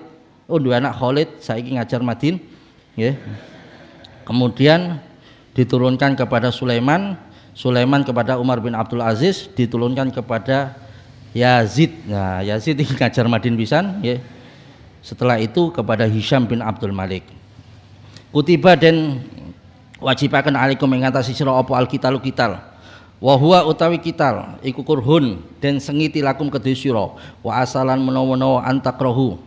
oh dua anak Khalid, saya ingin ngajar Madin, ya. Kemudian diturunkan kepada Sulaiman, Sulaiman kepada Umar bin Abdul Aziz, diturunkan kepada Yazid. Nah, Yazid ingin ngajar Madin bisan ya. Setelah itu kepada Hisham bin Abdul Malik. Kutiba dan wajibakan alaikum mengatasi opo apa alkitalu kital wa huwa utawi kital iku kurhun den sengiti lakum kedhe sira wa asalan menawa-menawa antakrahu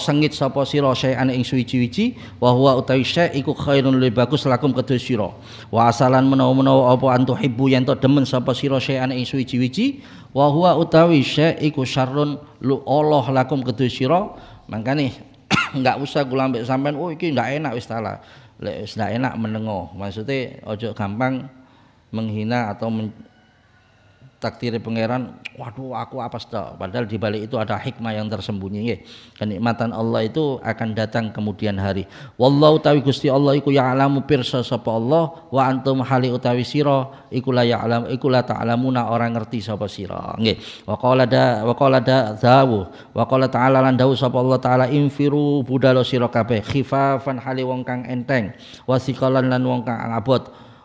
sengit sapa sira syai'an ing suwi-wiji wa huwa utawi syai' iku khairun lebih bagus lakum kedhe sira wa asalan menawa-menawa apa antuhibbu demen sapa sira syai'an ing suwi-wiji wa huwa utawi syai' iku syarrun lu Allah lakum kedhe sira mangkane enggak usah kula ambek sampean oh iki ndak enak wis talah lek enak menengo maksudnya ojo gampang menghina atau men takdiri pangeran waduh aku apa stok padahal di balik itu ada hikmah yang tersembunyi ya kenikmatan Allah itu akan datang kemudian hari wallahu tawi gusti Allah iku ya'lamu pirsa sapa Allah wa antum hali utawi sira iku la ya'lam iku la ta'lamuna orang ngerti sapa sira nggih wa qala da wa qala da zawu wa qala ta'ala lan dawu sapa Allah taala infiru budalo sira kabeh khifafan hali wong kang enteng wasikalan lan wong kang abot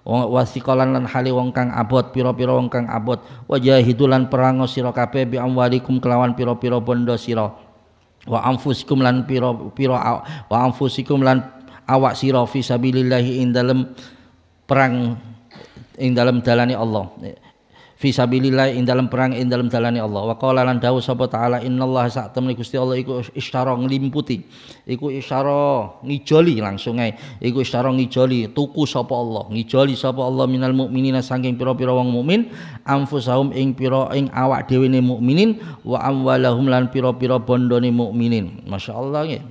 wasikolan lan hale wong kang abot piro-piro wong kang abot wajahidulan perango siro kape bi amwalikum kelawan piro-piro bondo siro. wa amfusikum lan piro-piro. wa amfusikum lan awak siro fi indalem perang indalem dalem Allah fi sabilillah ing dalam perang ing dalam dalane Allah wa qala lan sahabat sapa taala innallaha sak temne Gusti Allah iku isyara nglimputi iku isyara ngijoli langsung ae iku isyara ngijoli tuku sapa Allah ngijoli sapa Allah minal mukminina saking pira-pira wong mukmin sahum ing pira ing awak dhewe ne mukminin wa amwalahum lan pira-pira bondone mukminin masyaallah nggih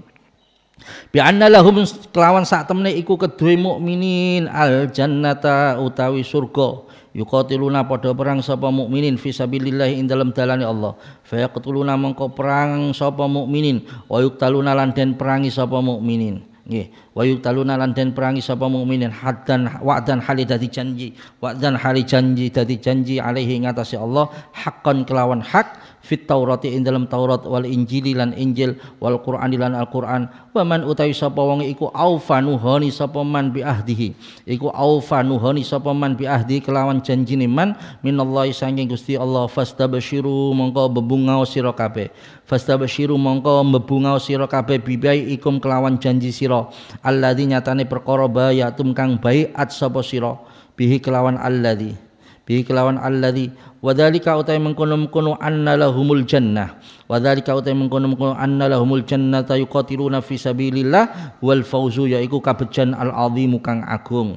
Bi anna lahum kelawan sak temne iku kedue mukminin al jannata utawi surga yuqatiluna pada perang sapa mukminin fi sabilillah ing dalem dalane Allah fa yaqtuluna mengko perang sapa mukminin wa yuqtaluna lan den perangi sapa mukminin nggih wa yutaluna lan den perangi sapa mukminin haddan wa'dan hali dadi janji wa'dan hali janji dadi janji alaihi ngatasi Allah haqqan kelawan hak fit taurati ing dalam Taurat wal Injili lan Injil wal Qur'an lan Al-Qur'an wa man utawi sapa wong iku aufa nuhoni sapa man bi ahdihi iku aufa nuhoni sapa man bi ahdi kelawan janjine man minallahi sanging Gusti Allah fastabsyiru mongko bebungao sira kabeh fastabsyiru mongko bebungao sira kabeh bibai ikum kelawan janji sira alladzi nyatane perkara bayatum kang baiat sapa sira bihi kelawan alladzi bihi kelawan alladzi wadzalika utai mengkono kono anna lahumul jannah wadzalika utai mengkono kono anna lahumul jannata yuqatiluna fi sabilillah wal fauzu yaiku kabejan al azimu kang agung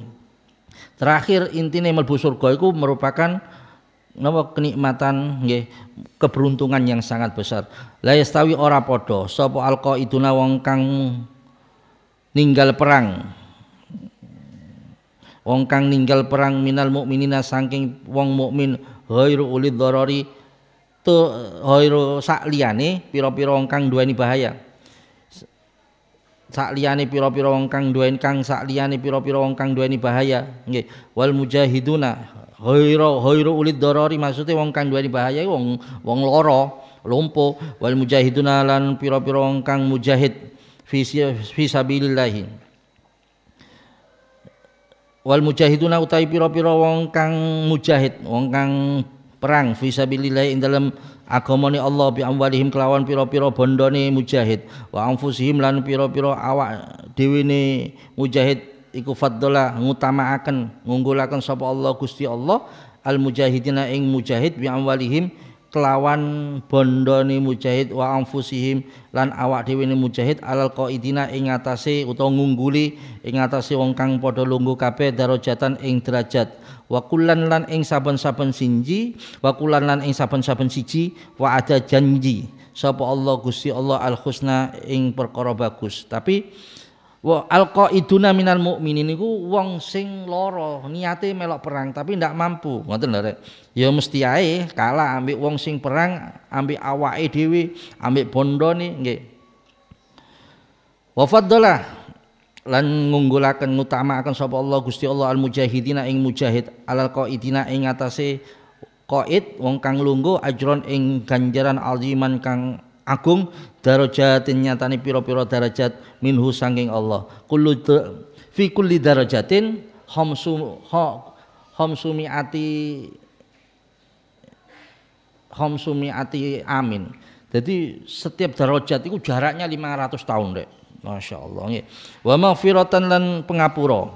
terakhir intine mlebu surga iku merupakan napa kenikmatan nggih keberuntungan yang sangat besar la yastawi ora padha sapa alqaiduna wong kang ninggal perang wong kang ninggal perang minal mukminina saking wong mukmin ghairu ulid dharari tu ghairu sak liyane pira-pira wong kang duweni bahaya sak liyane pira-pira wong kang duweni kang sak liyane pira-pira wong kang duweni bahaya nggih wal mujahiduna ghairu ghairu ulid dharari maksude wong kang duweni bahaya wong wong lara lumpuh wal mujahiduna lan pira-pira wong kang mujahid fi wal mujahiduna utai piro-piro wong kang mujahid wong kang perang fi ing dalam agamane Allah bi amwalihim kelawan piro-piro bondone mujahid wa anfusihim lan piro-piro awak dhewe ne mujahid iku fadhala ngutamaaken ngunggulaken sapa Allah Gusti Allah al mujahidina ing mujahid bi amwalihim kelawan bondoni mujahid wa anfusihim lan awak dhewe ne mujahid alal qaidina ing atase utawa ngungguli ing atase wong kang padha lungguh kabeh darajatan ing derajat wa kullan lan ing saben-saben sinji wa kullan lan ing saben-saben siji wa ada janji sapa Allah Gusti Allah al husna ing perkara bagus tapi Wa alqaiduna minal mukminin niku wong sing lara, niate melok perang tapi ndak mampu. Ngoten lho, Rek. Ya mesti ae kalah ambek wong sing perang, ambek awake dhewe, ambek bondone nggih. Wa faddalah lan ngunggulaken akan sapa Allah Gusti Allah al mujahidina ing mujahid alal qaidina ing atase qaid wong kang lungguh ajron ing ganjaran aziman kang agung darajatin nyatani piro-piro darajat minhu sangking Allah kullu fi kulli darajatin khamsu khamsumiati khamsumiati amin jadi setiap darajat itu jaraknya 500 tahun dek Masya Allah ya. wa maghfiratan lan pengapura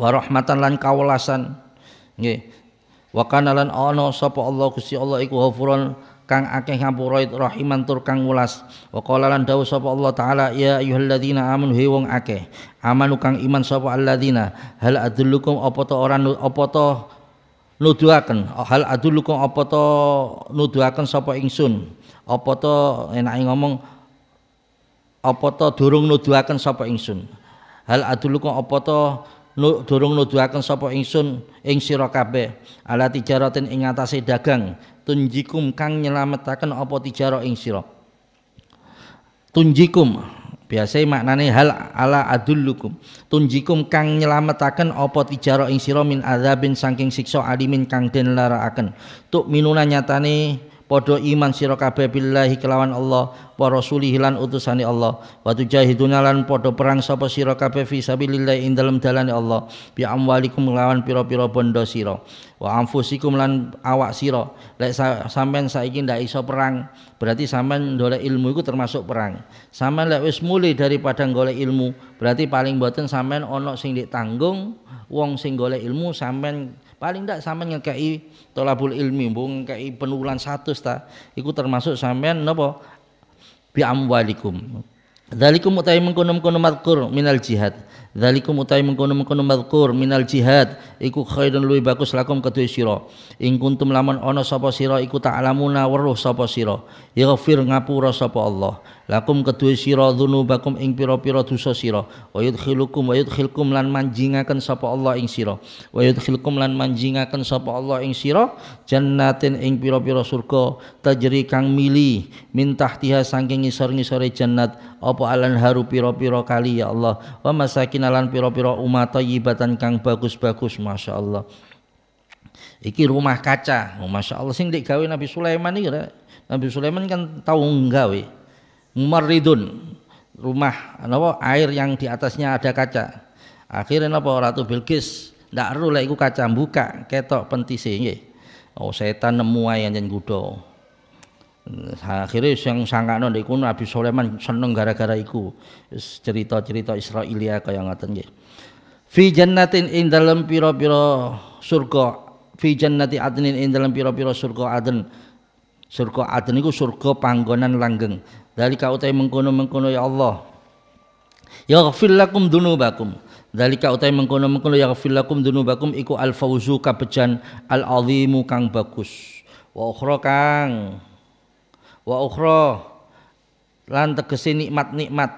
wa rahmatan lan kawelasan nggih wa kana ana sapa Allah Gusti Allah iku ghafuran kang akeh ngampura rahiman tur kang ulas wa qala lan dawuh sapa Allah taala ya ayyuhalladzina amanu he wong akeh amanu kang iman sapa alladzina hal adullukum apa to ora apa to nuduhaken hal adullukum apa to nuduhaken sapa ingsun apa to enake ngomong apa to durung nuduhaken sapa ingsun hal adullukum apa to nu, durung nuduhaken sapa ingsun ing sira kabeh ala tijaratin ing atase dagang tunjikum kang nyelametaken apa tijaro ing sira tunjikum biasanya maknane hal ala adullukum tunjikum kang nyelametaken apa tijaro ing sira min adzabin saking siksa alimin kang den laraaken tuk minuna nyatane Podo iman sira kabeh billahi kelawan Allah wa rasulih lan utusane Allah wa tujahiduna lan padha perang sapa sira kabeh fi sabilillah ing dalem dalane Allah bi amwalikum kelawan pira-pira bondo sira wa anfusikum lan awak sira lek sampean saiki ndak iso perang berarti sampean golek ilmu iku termasuk perang sampean lek wis mulai daripada golek ilmu berarti paling boten sampean ana sing ditanggung wong sing golek ilmu sampean Paling ndak sampean ngekei tolabul ilmi, bung ngekei penulan satu sta, ikut termasuk sampean napa? Bi amwalikum. Dzalikum utai mengkono-mengkono madkur minal jihad. Dzalikum utai mengkono-mengkono madkur minal jihad iku khairun luwih bagus lakum katu sira. Ing kuntum ono sopo siro sira iku taalamuna weruh sapa sira. Yaghfir ngapura sopo Allah lakum kedua sira bakum ing pira piro duso siro. wa hilukum wa yudkhilkum lan manjingakan sapa Allah ing siro. wa yudkhilkum lan manjingakan sapa Allah ing siro. jannatin ing pira-pira surga tajri kang mili mintah tiha sangking ngisor-ngisore jannat apa alan haru piro piro kali ya Allah wa masakin alan piro pira umat thayyibatan kang bagus-bagus masya Allah. iki rumah kaca oh, Masya Allah sing dek Nabi Sulaiman iki Nabi Sulaiman kan tau nggawe mumarridun rumah apa air yang di atasnya ada kaca akhirnya apa ratu Bilqis ndak ero lek iku kaca buka ketok pentise nggih oh setan nemu ae anjen gudha akhirnya yang sangkano niku Nabi Sulaiman seneng gara-gara iku cerita-cerita Israelia kaya ngoten nggih fi jannatin ing dalem pira-pira surga fi jannati adnin ing dalem pira-pira surga aden surga aden iku surga panggonan langgeng dari kau tay mengkono-mengkono ya Allah. ya Yaghfir lakum dunubakum. kau utai mengkono-mengkono yaghfir lakum dunubakum iku al fauzu kabejan al azimu kang bagus. Wa ukhra kang. Wa ukhra lan tegese nikmat-nikmat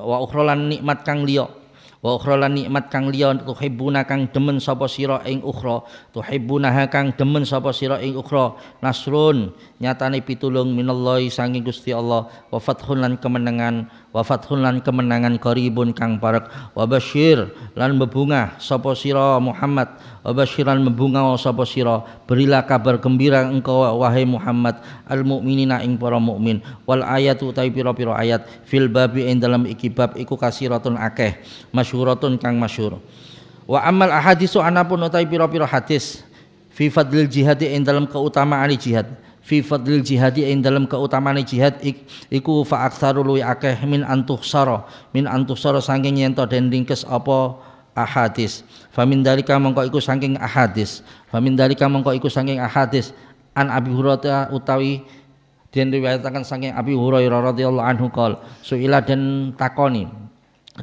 wa ukhra lan nikmat kang liok wa ukhra nikmat kang liya tuhibbuna kang demen sapa sira ing ukhra tuhibbunaha kang demen sapa sira ing ukhra nasrun nyatane pitulung minallahi sanging Gusti Allah wa fathun lan kemenangan wa fathun lan kemenangan qaribun kang parek wa basyir lan bebungah sapa sira Muhammad wa basyiran bebungah sapa sira berilah kabar gembira engkau wahai Muhammad al mukminina ing para mukmin wal ayatu utai pira-pira ayat fil babi ing dalam iki bab iku kasiratun akeh Mas masyhuratun kang masyhur wa amal ahadisu anapun utawi pira-pira hadis fi fadlil jihadi ing dalam keutamaan jihad fi fadlil jihadi ing dalam keutamaan jihad ik, iku fa aktsaru luwi akeh min antuhsara min antuhsara saking yen to den ringkes apa ahadis famin dalika mongko iku saking ahadis famin dalika mongko iku saking ahadis an abi hurairah utawi den riwayataken saking abi hurairah radhiyallahu anhu qol suila den takoni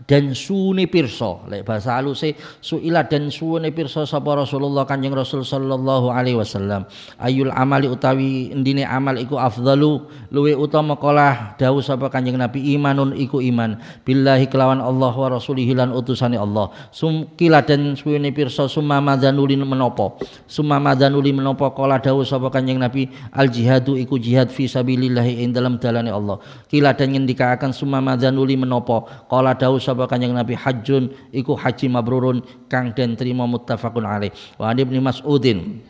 dan suni pirsa lek bahasa aluse suila dan suni pirsa sapa Rasulullah Kanjeng Rasul sallallahu alaihi wasallam ayul amali utawi endine amal iku afdalu luwe utama kalah dawuh sapa Kanjeng Nabi imanun iku iman billahi kelawan Allah wa rasulihi lan utusane Allah sumkila dan suni pirsa summa madzanulin menopo summa madzanuli menopo kala dawuh sapa Kanjeng Nabi al jihadu iku jihad fi sabilillah ing dalam dalane Allah kila dan ngendikaaken summa madzanuli menopo kala dawuh sapa Kanjeng Nabi hajjun iku haji mabrurun kang den trima muttafaqun alaih. Wa Ibnu Mas'udin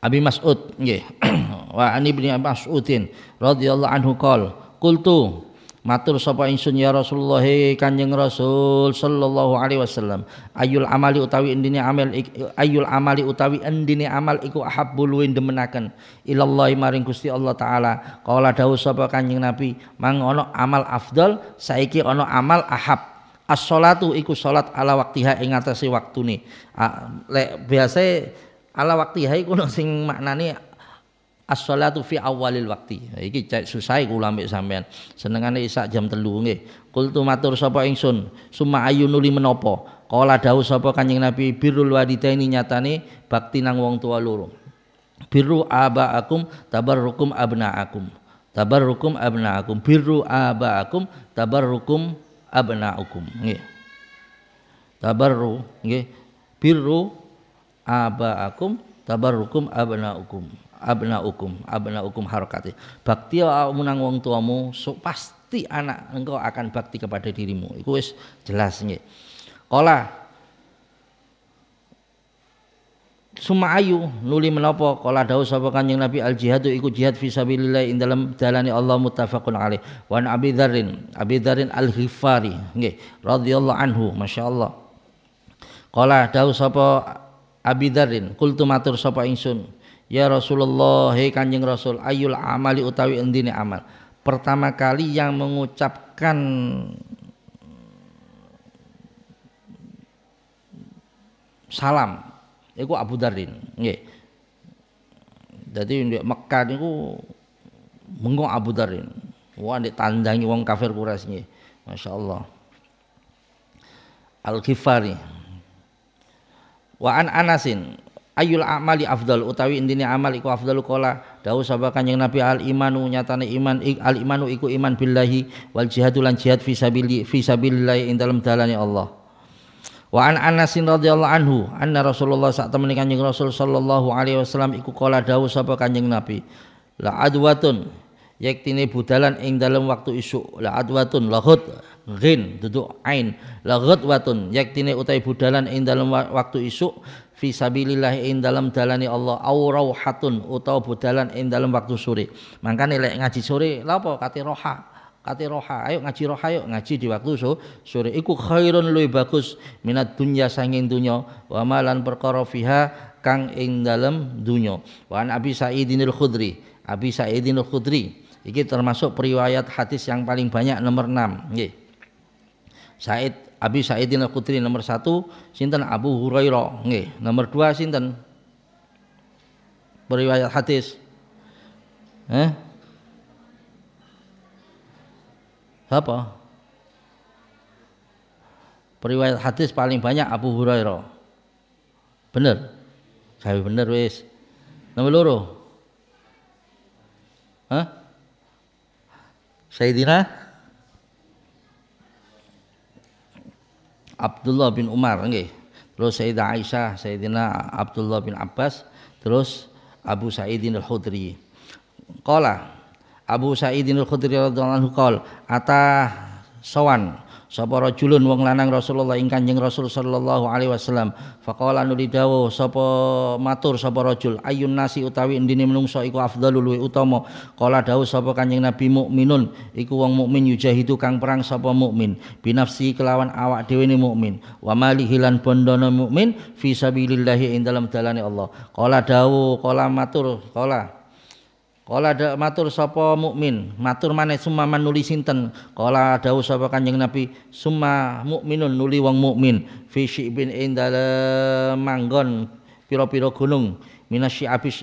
Abi Mas'ud nggih. Wa Ibnu Mas'udin radhiyallahu anhu qol qultu matur sapa ingsun ya Rasulullah Kanjeng Rasul sallallahu alaihi wasallam ayul amali utawi endine amal ayul amali utawi endine amal iku ahabbul buluin demenaken ilallahi maring Gusti Allah taala kala dawuh sapa Kanjeng Nabi mang ono amal afdal saiki ono amal ahab as-salatu iku salat ala waktiha ing atase waktune ah, lek biasa ala waktiha iku sing maknane as-salatu fi awalil waktu. Iki cek susah kula ambek sampean. Senengane isak jam telu nggih. Kultu matur sapa ingsun, summa ayunuli menopo. Kala dawuh sapa Kanjeng Nabi birrul walidaini nyatane bakti nang wong tua loro. Birru abaakum tabarrukum abnaakum. Tabarrukum abnaakum birru abaakum tabarrukum abnaakum nggih. Tabarru nggih. Birru abaakum tabarrukum abnaukum abna hukum harokati bakti menang wong tuamu so, pasti anak engkau akan bakti kepada dirimu itu wis jelas nggih kala Suma ayu nuli menopo. kala dawuh sapa Kanjeng Nabi al jihadu iku jihad fi sabilillah ing dalam dalane Allah muttafaqun alaih wa an Abi Dzarrin Abi Dzarrin al Ghifari nggih radhiyallahu anhu masyaallah kala dawuh sapa Abi Dzarrin kultu matur sapa ingsun Ya Rasulullah, hei Kanjeng Rasul, ayul amali utawi endine amal. Pertama kali yang mengucapkan salam iku Abu Darin, nggih. Dadi ndek Mekah niku mengko Abu Darin. Wah ndek tandangi wong kafir Quraisy nggih. Masyaallah. Al-Ghifari. Wa an Anasin ayul amali afdal utawi intine amal iku afdal kola Dawu sapa kanjeng Nabi al imanu nyatane iman al imanu iku iman billahi wal jihadu lan jihad fi sabili fi sabilillah ing dalem dalane Allah wa an Anas radhiyallahu anhu anna Rasulullah sak temene kanjeng Rasul sallallahu alaihi wasallam iku kola Dawu sapa kanjeng Nabi la adwatun yaktine budalan ing dalem waktu isuk la adwatun lahut ghin duduk ain la ghadwatun yaktine utai budalan ing dalem waktu isuk fi sabilillah ing dalam dalani Allah au rauhatun utawa budalan ing dalam waktu sore. Maka lek ngaji sore lapo kate roha. Kate roha, ayo ngaji roha yuk ngaji di waktu so, sore iku khairun luwih bagus minat dunya sanging dunya wa malan perkara fiha kang ing dalam dunya. Wa an Abi Sa'idinil Khudri, Abi Sa'idinil Khudri iki termasuk periwayat hadis yang paling banyak nomor 6 nggih. Said Abi Saidin al nomor satu sinten Abu Hurairah nggih nomor dua sinten periwayat hadis eh apa periwayat hadis paling banyak Abu Hurairah bener saya bener wis nomor loro Hah? Sayyidina Abdullah bin Umar nggih. Terus Sayyidah Aisyah, Sayyidina Abdullah bin Abbas, terus Abu Sa'idin Al-Khudri. Qala Abu Sa'idin Al-Khudri radhiyallahu anhu qol ata sawan sapa rajulun wong lanang Rasulullah ing Kanjeng Rasul sallallahu alaihi wasallam faqala nuli dawuh sapa matur sapa rajul ayun nasi utawi endine menungso iku afdalul luwi utama kala dawuh sapa Kanjeng Nabi mukminun iku wong mukmin yujahidu kang perang sapa mukmin binafsi kelawan awak dhewe ne mukmin wa malihi lan bondono mukmin fi sabilillah ing dalam dalane Allah kala dawuh kala matur kala Kala ada matur sapa mukmin, matur mana summa man nuli sinten. Kala ada sapa Kanjeng Nabi, summa mukminun nuli wong mukmin fi syibin ing eh, manggon pira-pira gunung. minasyi abis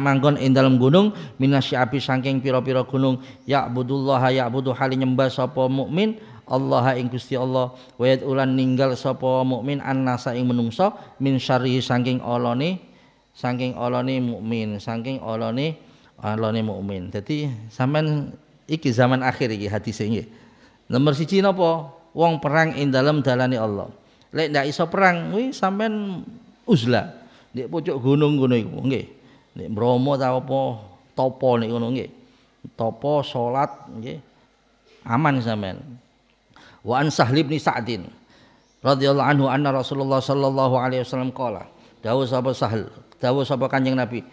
manggon ing dalam gunung minasi abis saking pira-pira gunung ya budullaha ya budu hali nyembah sapa mukmin Allah ing Gusti Allah wa ulan ninggal sapa mukmin annasa ing menungso min syarri saking olone saking olone mukmin saking olone Allah ini mukmin. jadi sampean iki zaman akhir iki hadise nggih. Nomor siji napa? Wong perang ing dalam dalane Allah. Lek ndak iso perang kuwi sampean uzlah. di pucuk gunung ngono iku nggih. Nek Bromo ta apa topo nek ngono nggih. Topo salat nggih. Aman sampean. Wa an Sahli bin Sa'din radhiyallahu anhu anna Rasulullah sallallahu alaihi wasallam qala. Dawuh sapa Sahal, dawuh Kanjeng Nabi,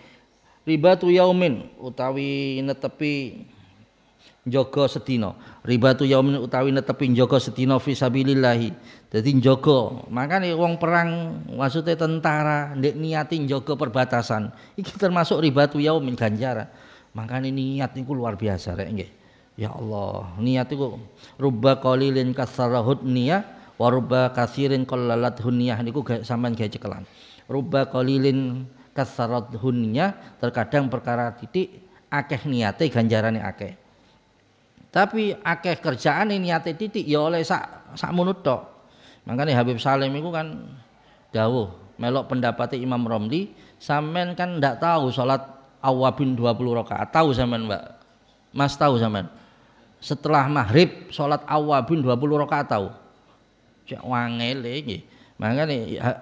ribatu yaumin utawi netepi njogo sedina ribatu yaumin utawi netepi njogo sedina fi jadi dadi njogo makane wong perang maksudnya tentara ndek niati perbatasan Ini termasuk ribatu yaumin ganjaran makane niat niku luar biasa rek nggih ya Allah niat iku rubba qalilin kasarahud niat, wa rubba kasirin qallalat hunniyah niku sampean gawe cekelan rubba qalilin kasarat hunnya terkadang perkara titik akeh niate ganjarane akeh tapi akeh kerjaan ini niate titik ya oleh sak sak munut makanya Habib Salim itu kan dawuh melok pendapatnya Imam Romli sampean kan ndak tahu salat awabin 20 rakaat tahu sampean Mbak Mas tahu sampean setelah maghrib salat awabin 20 rakaat tahu cek wangele nggih Makanya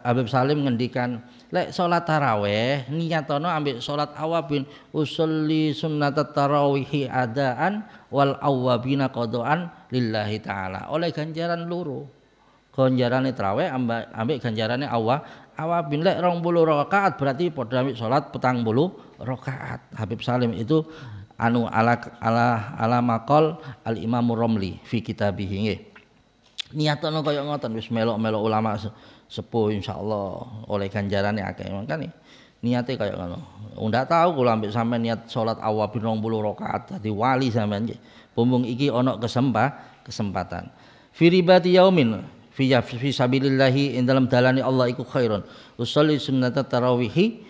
Habib Salim ngendikan lek salat taraweh niatono ambil salat awabin usolli sunnat tarawihi adaan wal awabina kodoan lillahi taala oleh ganjaran luru ganjarane taraweh ambek ambek ganjarane awa awabin lek rong bulu rokaat berarti pada ambil salat petang bulu rokaat Habib Salim itu anu ala ala ala makol al imamu Romli fi kitabih niatana kaya ngoten wis melok-melok ulama sepuh insyaallah oleh ganjarane akeh makane niate kaya ngono ndak tahu kula ambek sampean niat salat awabin 20 rakaat dadi wali sampean bumbung iki ana kesempatan kesempatan firibati yaumin fi ya, fi sabilillahi ing dalam dalane Allah iku khairun usolli sunnata tarawihi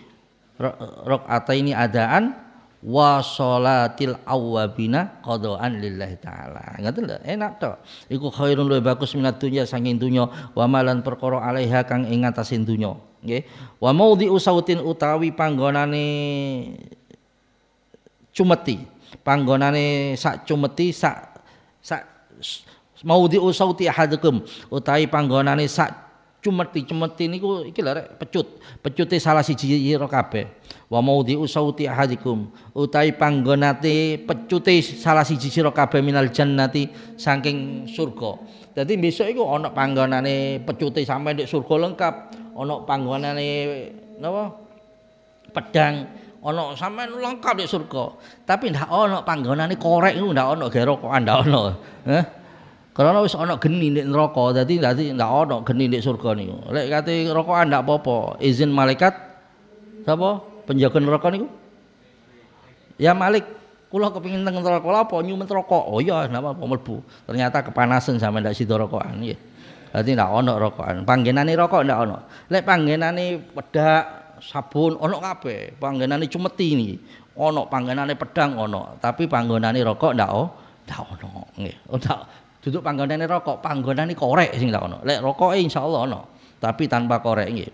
rakaataini adaan wa sholatil awabina qadaan lillahi taala ngaten lho enak to iku khairun luwih bagus minat dunia saking dunya wa malan perkoro alaiha kang ing ngatasin dunya wa maudhi usautin utawi panggonane cumeti panggonane sak cumeti sak sak maudhi usauti ahadukum utawi panggonane sak cumeti cumeti niku iki lho pecut pecuti salah si sira rokape wa mau di usauti ahadikum utai panggonati pecuti salah si sira rokape minal jannati saking surga jadi besok iku ana panggonane pecuti sampe di surga lengkap ana panggonane apa pedang ono sampean lengkap di surga tapi ndak ana panggonane korek niku ndak ana gerokokan ndak ono heh karena wis ana geni nek neraka, dadi dadi ndak ana geni nek surga niku. Lek kate rokokan ndak apa-apa, izin malaikat sapa penjaga neraka niku? Ya Malik, kula kepengin teng neraka lha apa nyumet rokok. Oh iya, napa apa mlebu. Ternyata kepanasan sama ndak sida rokokan nggih. Dadi ndak ana rokokan. Panggenane rokok ndak ana. Lek panggenane pedak sabun ana kabeh. Panggenane cumeti niki. Ana panggenane pedang ana, tapi panggonane rokok ndak ndak ana nggih. Oh, ndak duduk ini rokok, ini korek sing takono. Lek insya Allah, ono, tapi tanpa korek ini.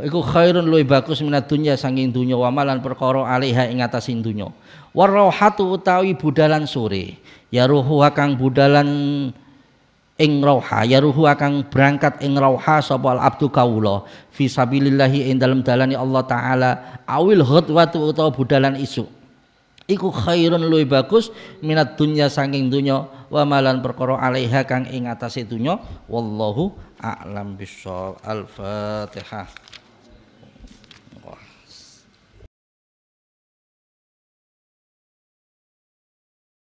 Iku khairun luwih bagus minat dunya sanging dunya wa malan perkara alaiha ing atasin dunya. Warauhatu utawi budalan sore. Ya ruhu kang budalan ing roha, ya ruhu kang berangkat ing roha sapa al abdu kaula fi sabilillahi ing dalem dalane Allah taala awil ghadwatu utawa budalan isuk iku khairun luwih bagus minat dunya saking dunya wa malan perkara alaiha kang ing atase dunya wallahu a'lam bissawab al-fatihah